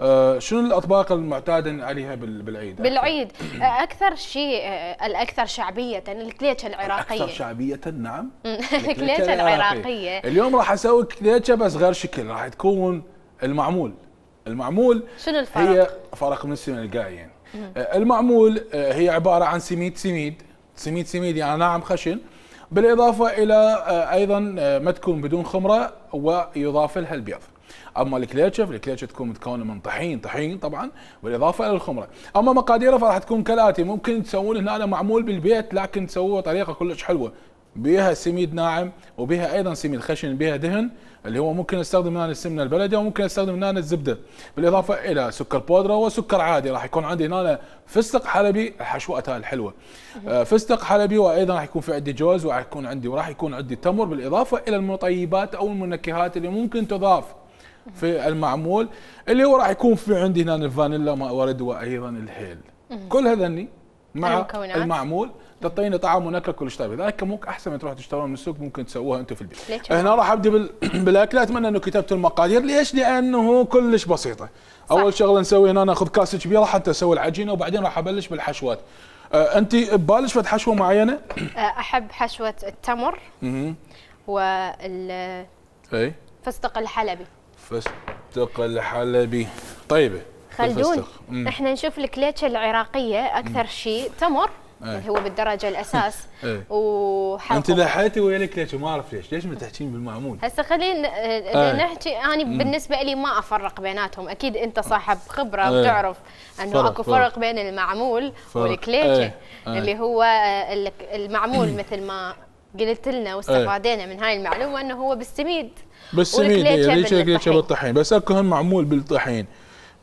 آه، شنو الاطباق المعتاده عليها بالعيد بالعيد اكثر آه، شيء آه، الاكثر شعبيه الكليتشه العراقيه اكثر شعبيه نعم الكليتشه العراقيه اليوم راح اسوي كليتشه بس غير شكل راح تكون المعمول المعمول شنو الفرق؟ هي فرق من السنه القاعين المعمول هي عباره عن سميد سميد سميد سميد يعني ناعم خشن بالاضافه الى ايضا ما تكون بدون خمره ويضاف لها البيض. اما الكليتشف الكليتشف تكون متكونه من طحين طحين طبعا بالاضافه الى الخمره اما مقاديره فراح تكون كالاتي ممكن تسوون هنا معمول بالبيت لكن تسووه طريقه كلش حلوه بها سميد ناعم وبها ايضا سميد خشن بها دهن اللي هو ممكن استخدم هنا السمنه البلدي وممكن استخدم هنا الزبده بالاضافه الى سكر بودره وسكر عادي راح يكون عندي هنا فستق حلبي حشوتها الحلوه آه، فستق حلبي وايضا راح يكون في عندي جوز وراح يكون عندي وراح يكون عندي تمر بالاضافه الى المطيبات او المنكهات اللي ممكن تضاف في المعمول اللي هو راح يكون في عندي هنا الفانيلا ما ورد وايضا الهيل كل هذني مع المعمول تعطيني طعم ونكهه كلش شيء لذلك ممكن احسن من تروح تشترون من السوق ممكن تسووها انتم في البيت هنا راح ابدا بالاكل اتمنى انه كتبت المقادير ليش لانه كلش بسيطه صح. اول شغله نسوي هنا ناخذ كاسه كبيره حتى اسوي العجينه وبعدين راح ابلش بالحشوات آه انت ببالش فد حشوه معينه أه، احب حشوه التمر وال اي فستق الحلبي فستق الحلبي طيبه خلدون احنا نشوف الكليتشه العراقيه اكثر شيء تمر إيه. اللي هو بالدرجه الاساس إيه. وحلقه انت لحيتي ويا الكليتشه ما اعرف ليش ليش ما تحكين بالمعمول هسه خلينا آه، إيه. نحكي انا بالنسبه لي ما افرق بيناتهم اكيد انت صاحب خبره وتعرف انه فرق اكو فرق, فرق بين المعمول والكليتشه اللي هو المعمول مثل ما قلت لنا واستفادينا من هاي المعلومه انه هو بالسميد بالسميد إيه، ليش ليش بالطحين بس اكو هم معمول بالطحين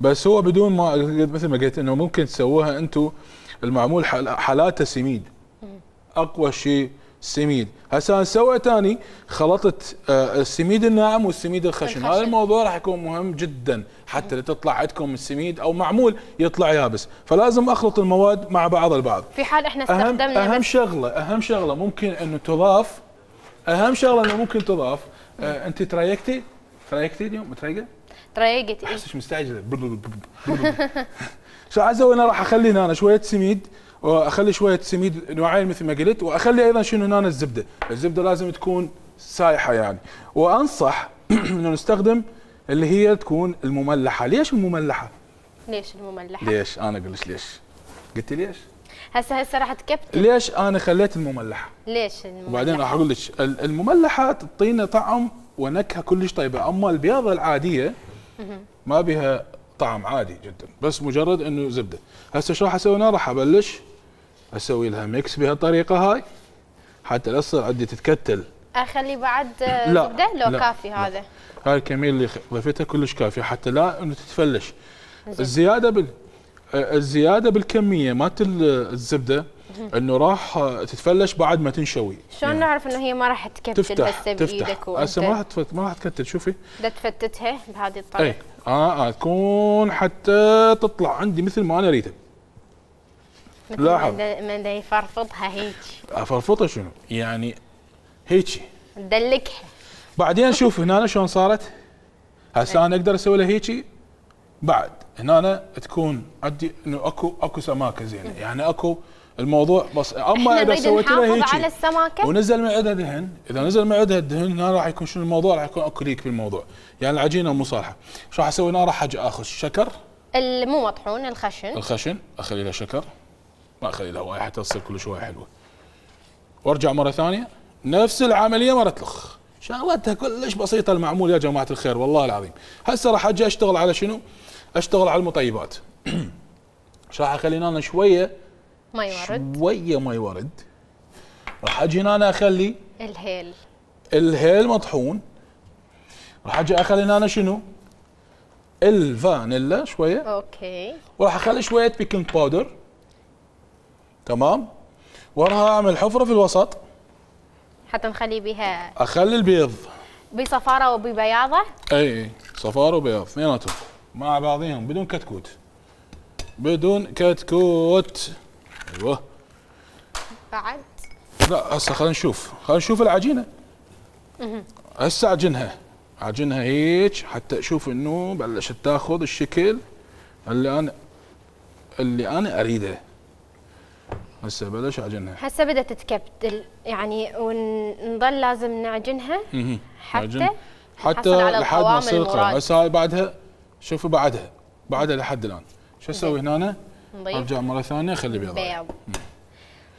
بس هو بدون ما مثل ما قلت انه ممكن تسووها انتم المعمول حالاته سميد اقوى شيء سميد هسه سويت اني خلطت آه، السميد الناعم والسميد الخشن الخشن. هذا الموضوع راح يكون مهم جدا حتى لتطلع تطلع عندكم السميد او معمول يطلع يابس فلازم اخلط المواد مع بعض البعض في حال احنا استخدمنا اهم, أهم شغله اهم شغله ممكن انه تضاف اهم شغله انه ممكن تضاف آه انت تريقتي تريقتي اليوم متريقه تريقتي ايش مستعجله شو اسوي انا راح اخلي هنا شويه سميد واخلي شويه سميد نوعين مثل ما قلت واخلي ايضا شنو هنا الزبده الزبده لازم تكون سايحه يعني وانصح انه نستخدم اللي هي تكون المملحه ليش المملحه ليش المملحه ليش انا اقول لك ليش قلت ليش هسه هسه راح تكبت ليش انا خليت المملحه ليش المملحه وبعدين راح اقول لك المملحه تعطينا طعم ونكهه كلش طيبه اما البيضه العاديه ما بها طعم عادي جدا بس مجرد انه زبده هسه ايش راح اسوي انا راح ابلش اسوي لها ميكس بهالطريقه هاي حتى لا تصير عندي تتكتل اخلي بعد لا زبده آه، لو لا كافي هذا هاي الكميه اللي ضفيتها كلش كافيه حتى لا انه تتفلش الزياده بال آه، الزياده بالكميه مالت الزبده انه راح آه، تتفلش بعد ما تنشوي شلون يعني نعرف انه هي ما راح تكتل هسه بايدك هسه ما راح تفت... ما راح تكتل شوفي بدها تفتتها بهذه إيه. الطريقه اي اه, آه تكون حتى تطلع عندي مثل ما انا اريدها لا حول ما دا يفرفطها هيك افرفطها شنو؟ يعني هيك دلكها بعدين شوف هنا شلون صارت هسه انا اقدر اسوي لها هيك بعد هنا تكون عندي انه اكو اكو سماكه زينه يعني اكو الموضوع بس اما اذا سويت لها هيك على السماكه ونزل من عندها دهن اذا نزل من عندها الدهن هنا راح يكون شنو الموضوع راح يكون اكو ليك بالموضوع يعني العجينه مو صالحه شو راح اسوي هنا راح اجي اخذ شكر مو مطحون الخشن الخشن اخلي له شكر ما اخلي الهواء حتى تصير كل شويه حلوه وارجع مره ثانيه نفس العمليه مره تلخ شغلتها كلش بسيطه المعمول يا جماعه الخير والله العظيم هسه راح اجي اشتغل على شنو اشتغل على المطيبات ايش راح اخلي هنا شويه ما ورد شويه ما ورد راح اجي هنا اخلي الهيل الهيل مطحون راح اجي اخلي هنا شنو الفانيلا شويه اوكي وراح اخلي شويه بيكنج باودر تمام وراها اعمل حفره في الوسط حتى نخلي بها اخلي البيض بصفاره وببياضه اي صفاره وبياض اثنيناتهم مع بعضهم بدون كتكوت بدون كتكوت ايوه بعد لا هسه خلينا نشوف خلينا نشوف العجينه هسه عجنها عجنها هيك حتى اشوف انه بلشت تاخذ الشكل اللي انا اللي انا اريده هسه بلش اعجنها هسه بدات تتكبتل يعني ونظل لازم نعجنها حتى حتى لحد ما تصير قوام هسه هاي بعدها شوفوا بعدها بعدها لحد الان شو اسوي هنا؟ نضيف ارجع مره ثانيه خلي بيض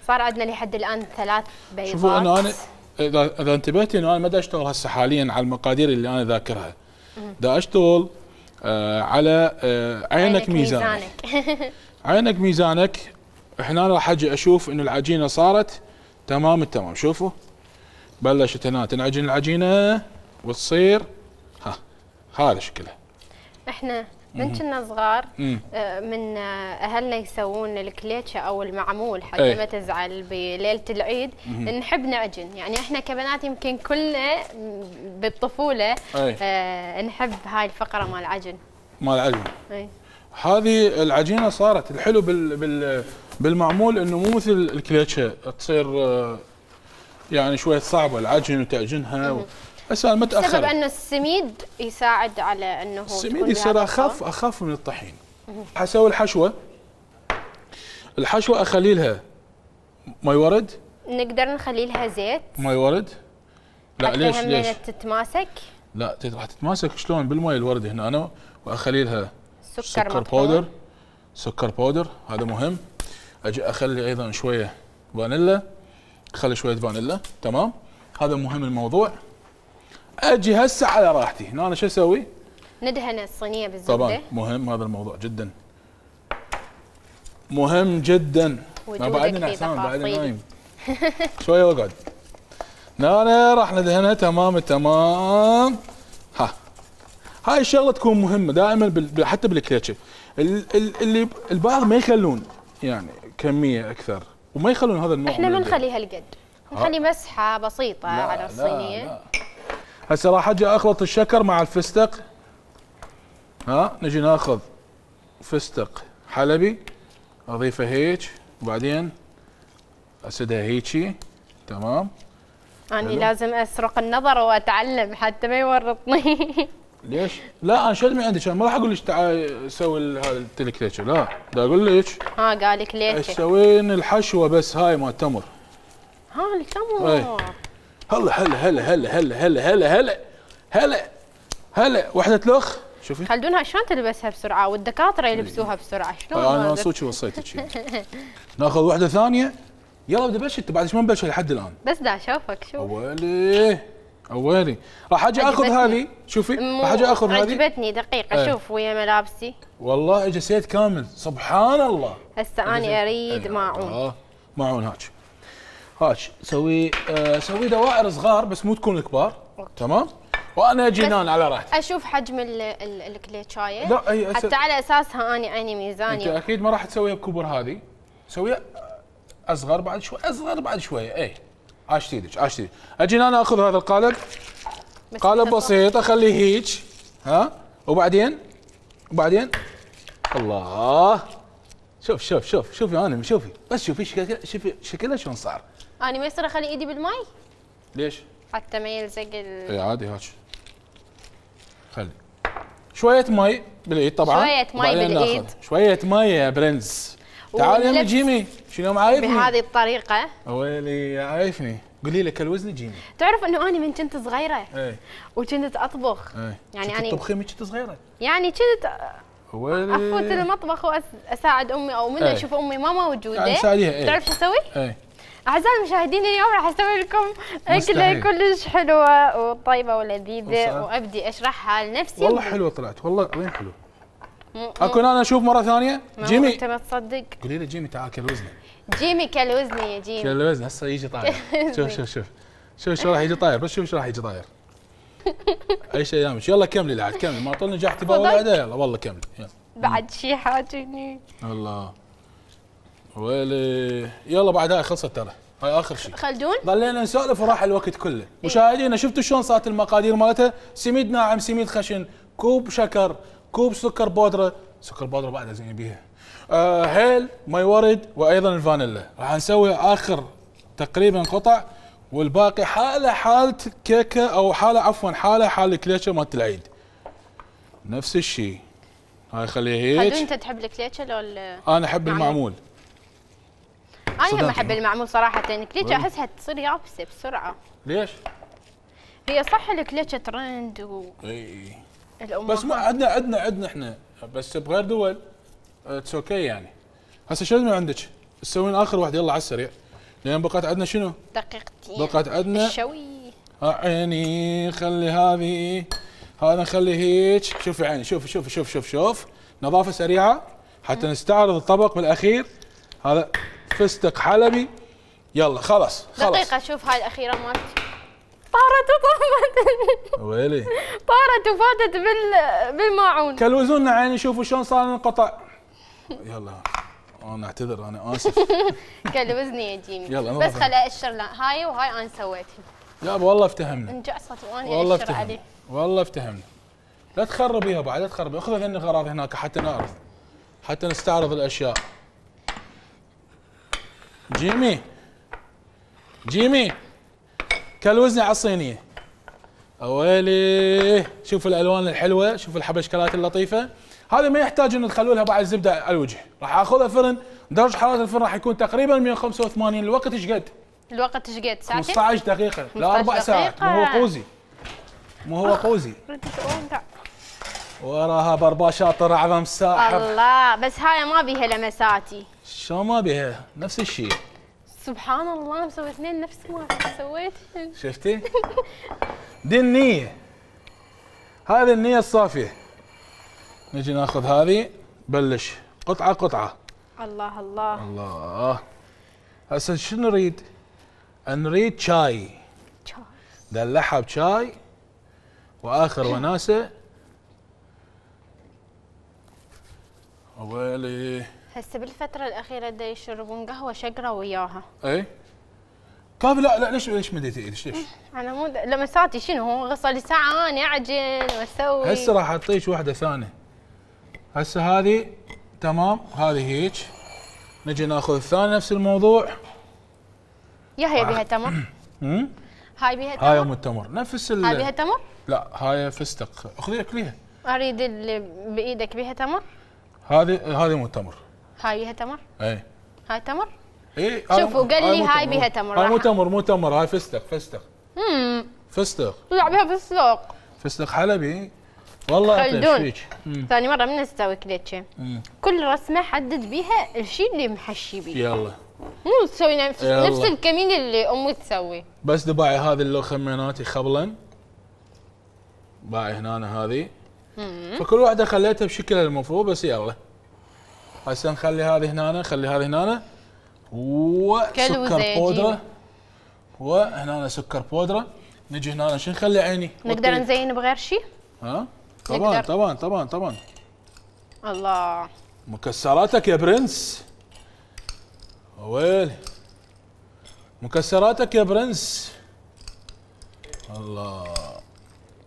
صار عندنا لحد الان ثلاث بيضات شوفوا انا انا اذا اذا انتبهتي انه انا ما دا اشتغل هسه حاليا على المقادير اللي انا ذاكرها دا اشتغل آه على آه عينك, عينك ميزانك, ميزانك. عينك ميزانك هنا راح اجي اشوف ان العجينه صارت تمام التمام شوفوا بلشت هنا تنعجن العجينه وتصير ها هذا شكلها احنا من كنا صغار آه، من اهلنا يسوون الكليتشه او المعمول حتى إيه. ما تزعل بليله العيد نحب نعجن يعني احنا كبنات يمكن كلنا بالطفوله إيه. اه نحب هاي الفقره مال العجن مال العجن إيه. هذه العجينه صارت الحلو بال, بال بالمعمول انه مو مثل الكليتشه تصير آه، يعني شويه صعبه العجن وتعجنها بس انا متاخر السبب انه السميد يساعد على انه السميد يصير اخف اخف من الطحين حسوي الحشوه الحشوه اخلي لها مي ورد نقدر نخلي لها زيت مي ورد لا ليش ليش تتماسك لا راح تتماسك شلون بالمي الورد هنا انا واخلي لها سكر, سكر بودر سكر بودر هذا مهم اجي اخلي ايضا شويه فانيلا اخلي شويه فانيلا تمام هذا مهم الموضوع اجي هسه على راحتي هنا انا شو اسوي ندهن الصينيه بالزبده طبعا مهم هذا الموضوع جدا مهم جدا ما بعدنا حسام بعد نايم شويه واقعد نانا راح ندهنها تمام تمام ها هاي الشغله تكون مهمه دائما حتى بالكليتشه اللي البعض ما يخلون يعني كميه اكثر وما يخلون هذا النوع احنا ما نخلي هالقد آه. نخلي مسحه بسيطه لا على الصينيه هسه راح اجي اخلط الشكر مع الفستق ها نجي ناخذ فستق حلبي اضيفه هيك وبعدين اسدها هيجي تمام اني يعني لازم اسرق النظر واتعلم حتى ما يورطني ليش؟ لا انا شو من عندك انا ما راح اقول لك تعال سوي هذا التلكليشه لا دا اقول لك ها قال لك ليش سوين الحشوه بس هاي مال تمر ها التمر إيه. هلا هلا هلا هلا هلا هلا هلا هلا هلا هلا وحده لخ شوفي خلدونها شلون تلبسها بسرعه والدكاتره يلبسوها إيه. بسرعه شلون آه، انا صدق وصيتك ناخذ وحده ثانيه يلا بدي انت بعد ما بلش لحد الان بس دا اشوفك شوف اولي ويلي راح اجي اخذ هذه شوفي راح اجي اخذ هذه عجبتني دقيقه ايه. شوف ويا ملابسي والله اجى سيت كامل سبحان الله هسه انا اريد إيه. ماعون اه ماعون هاك هاك سوي آه سوي دوائر صغار بس مو تكون كبار تمام وانا جنان على راحتي اشوف حجم الكليتشايه لا أي أس... حتى على اساسها اني اني ميزاني انت اكيد ما راح تسويها بكبر هذه سويها آه، اصغر بعد شوي اصغر بعد شويه اي عاش ايدك عاش اجي انا اخذ هذا القالب قالب بسيط اخليه هيك ها وبعدين وبعدين الله شوف شوف شوف شوفي انا شوفي بس شوفي شكلها شوفي شكلها شلون صار انا ما يصير اخلي ايدي بالماي ليش؟ حتى ما يلزق ال اي عادي هاك خلي شوية مي بالايد طبعا شوية مي بالايد شوية مي يا برنس تعال يا جيمي شنو عايفني بهذه الطريقه ويلي عايفني قولي لك الوزن جيمي تعرف انه انا من كنت صغيره اي وكنت اطبخ اي يعني انا تطبخي من كنت صغيره يعني كنت افوت المطبخ واساعد امي او من إيه. اشوف امي ما موجوده يعني ساعديها اي تعرف شو اسوي؟ اي اعزائي المشاهدين اليوم راح اسوي لكم اكله كلش حلوه وطيبه ولذيذه وابدي اشرحها لنفسي والله حلوه طلعت والله وين حلوه اكون انا اشوف مره ثانيه جيمي انت ما تصدق قولي لي جيمي تعال كل وزني جيمي كل وزني يا جيمي كل وزن هسه يجي طاير شوف شوف شوف شوف شو راح يجي طاير بس شوف شو راح يجي طاير اي شيء يامش يلا كملي العاد كملي ما طول نجحتي بعد يلا والله كملي يلا بعد شي حاجني الله ويلي يلا بعد هاي خلصت ترى هاي اخر شيء خلدون ضلينا نسولف وراح الوقت كله إيه. مشاهدينا شفتوا شلون صارت المقادير مالتها سميد ناعم سميد خشن كوب شكر كوب سكر بودره سكر بودره بعد زين بيها آه هيل ماي ورد وايضا الفانيلا راح نسوي اخر تقريبا قطع والباقي حاله حاله كيكه او حاله عفوا حاله حال الكليتشه مالت العيد نفس الشيء هاي خليها هيك انت تحب الكليتشه لو انا احب المعمول انا ما احب المعمول صراحه الكليتشة احسها تصير يابسه بسرعه ليش؟ هي صح الكليتشه ترند و اي بس ما عندنا عندنا عندنا احنا بس بغير دول اتس اوكي يعني هسه شنو من عندك؟ تسوين اخر واحد يلا على السريع لان بقت عندنا شنو؟ دقيقتين بقت عندنا الشوي آه، عيني خلي هذه هذا نخلي هيك شوفي عيني شوفي شوفي شوف شوف شوف نظافه سريعه حتى نستعرض الطبق بالاخير هذا فستق حلبي يلا خلاص خلاص دقيقه شوف هاي الاخيره مالتي طارت وطفت ويلي طارت وفاتت بال بالماعون كلوزونا عيني شوفوا شلون صار انقطع يلا انا اعتذر انا اسف كلوزني يا جيمي يلا بس خل اقشر هاي وهاي انا سويتها لا والله افتهمنا انجعصت وانا والله افتهمنا والله افتهمنا لا تخربيها بعد لا تخربي خذ هن غراض هناك حتى نعرض حتى نستعرض الاشياء جيمي جيمي كالوزنة على الصينية ويلي شوف الالوان الحلوه شوف الحبشكلات اللطيفه هذا ما يحتاج انه تخلو لها بعد زبده على الوجه راح اخذها فرن درجه حراره الفرن راح يكون تقريبا 185 الوقت ايش قد الوقت ايش قد ساعتين 15 دقيقه لا اربع ساعات مو هو قوزي مو هو قوزي وراها بربا شاطر اعظم ساحر الله بس هاي ما بيها لمساتي شلون ما بيها نفس الشيء سبحان الله مسوي اثنين نفس ما سويت شفتي؟ دي النية هذه النية الصافية نجي ناخذ هذه بلش قطعة قطعة الله الله الله هسه شو نريد؟ نريد شاي شاي دلعها بشاي واخر وناسه ويلي هسه بالفترة الأخيرة دا يشربون قهوة شقرة وياها. إي. طيب لا لا ليش ليش مديتي ليش ليش؟ على أه، مود لمساتي شنو هو غسل ساعة آه، أنا أعجن وأسوي. هسه راح أعطيك واحدة ثانية. هسه هذه تمام هذه هيك نجي ناخذ الثاني نفس الموضوع يا هي بها تمر هاي بها تمر هاي ام التمر نفس ال... هاي بها تمر لا هاي فستق خذيها اكليها اريد اللي بايدك بها تمر هذه هذه مو التمر هاي بيها تمر؟ ايه, إيه، هاي تمر؟ ايه شوف وقال لي هاي بيها تمر هاي مو تمر مو تمر هاي فستق فستق امم فستق طلع بها فستق فستق حلبي والله خلدون ثاني مره من نسوي كليتش كل رسمه حدد بيها الشيء اللي محشي بيه يلا مو تسوي نفس نفس الكمين اللي امي تسوي بس دباعي هذه اللي خميناتي خبلا باعي هنا هذه فكل واحده خليتها بشكلها المفروض بس يلا هسه نخلي هذه هنا نخلي هذه هنا وسكر بودره وهنا سكر بودره نجي هنا شو نخلي عيني نقدر نزين بغير شيء؟ ها؟ طبعا طبعا طبعا طبعا الله مكسراتك يا برنس ويلي مكسراتك يا برنس الله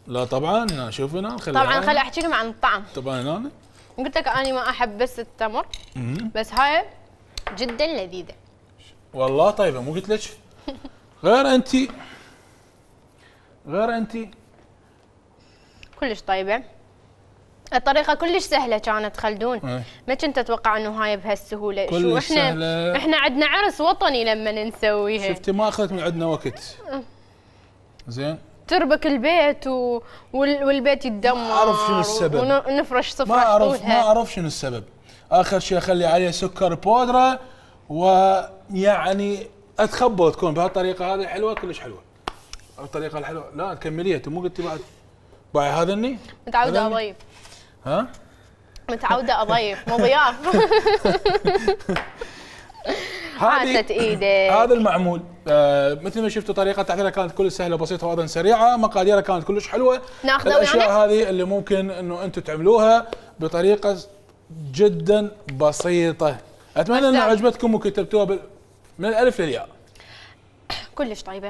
لا طبعا هنا شوف هنا خلي طبعا خلي احكي لكم عن الطعم طبعا هنا قلت لك اني ما احب بس التمر بس هاي جدا لذيذه والله طيبه مو قلت لك غير انت غير انت كلش طيبه الطريقه كلش سهله كانت خلدون إيه. ما كنت اتوقع انه هاي بهالسهوله شو احنا سهلة. احنا عندنا عرس وطني لما نسويها شفتي ما اخذت من عندنا وقت أه. زين تربك البيت و... والبيت يتدمر ما اعرف شنو السبب ونفرش صفرة ما اعرف ما اعرف شنو السبب اخر شيء اخلي عليه سكر بودره ويعني اتخبى تكون بهالطريقه هذه حلوه كلش حلوه الطريقه الحلوه لا تكمليها انت مو قلتي بعد باي هذا اني متعوده اضيف ها متعوده اضيف مو ضياف حاسه ايدك هذا المعمول آه، مثل ما شفتوا طريقه تحضيرها كانت كل سهله وبسيطه وايضا سريعه مقاديرها كانت كلش حلوه ناخذها الاشياء يعني؟ هذه اللي ممكن انه انتم تعملوها بطريقه جدا بسيطه اتمنى انها عجبتكم وكتبتوها من الالف للياء كلش طيبه